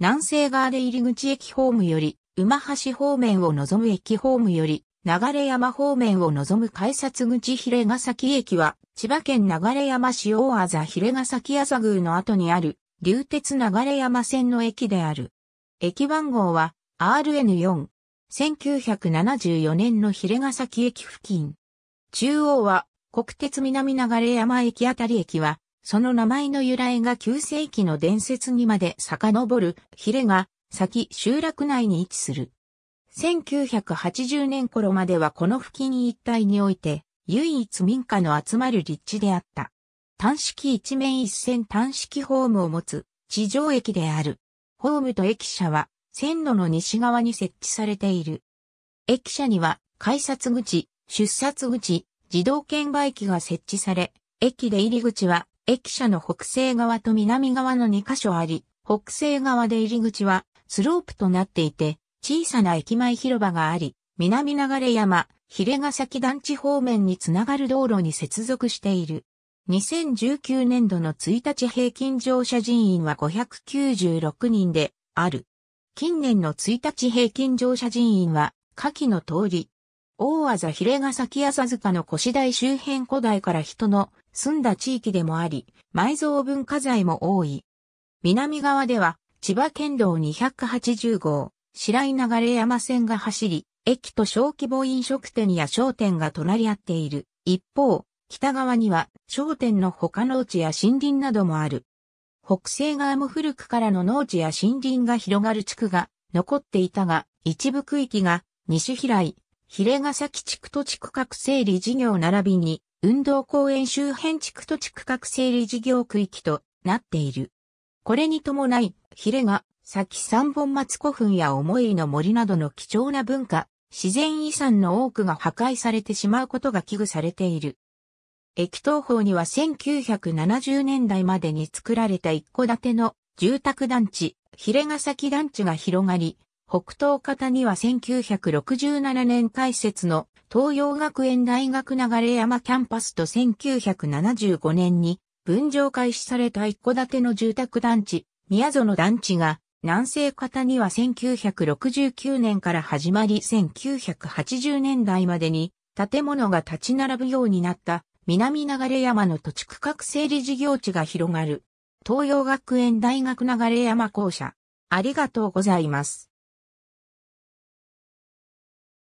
南西側で入口駅ホームより、馬橋方面を望む駅ホームより、流山方面を望む改札口がヶ崎駅は、千葉県流山市大あざがヶ崎あざ宮の後にある、流鉄流山線の駅である。駅番号は RN4。1974年のがヶ崎駅付近。中央は国鉄南流山駅あたり駅はその名前の由来が9世紀の伝説にまで遡る、ヒレが、先集落内に位置する。1980年頃まではこの付近一帯において、唯一民家の集まる立地であった。単式一面一線単式ホームを持つ地上駅である。ホームと駅舎は線路の西側に設置されている。駅舎には改札口、出札口、自動券売機が設置され、駅で入り口は駅舎の北西側と南側の2カ所あり、北西側で入り口はスロープとなっていて、小さな駅前広場があり、南流山、鰭ヶ崎団地方面につながる道路に接続している。2019年度の1日平均乗車人員は596人である。近年の1日平均乗車人員は下記の通り、大技レヶ崎浅塚の腰台周辺古代から人の住んだ地域でもあり、埋蔵文化財も多い。南側では、千葉県道280号、白井流山線が走り、駅と小規模飲食店や商店が隣り合っている。一方、北側には商店の他農地や森林などもある。北西側も古くからの農地や森林が広がる地区が残っていたが、一部区域が西平井、比ヶ崎地区と地区各整理事業並びに運動公園周辺地区と地区画整理事業区域となっている。これに伴い、ヒレが、先三本松古墳や思いの森などの貴重な文化、自然遺産の多くが破壊されてしまうことが危惧されている。駅東方には1970年代までに作られた一戸建ての住宅団地、ヒレが先団地が広がり、北東方には1967年開設の東洋学園大学流山キャンパスと1975年に分譲開始された一戸建ての住宅団地、宮園団地が南西方には1969年から始まり1980年代までに建物が立ち並ぶようになった南流山の土地区画整理事業地が広がる東洋学園大学流山校舎。ありがとうございます。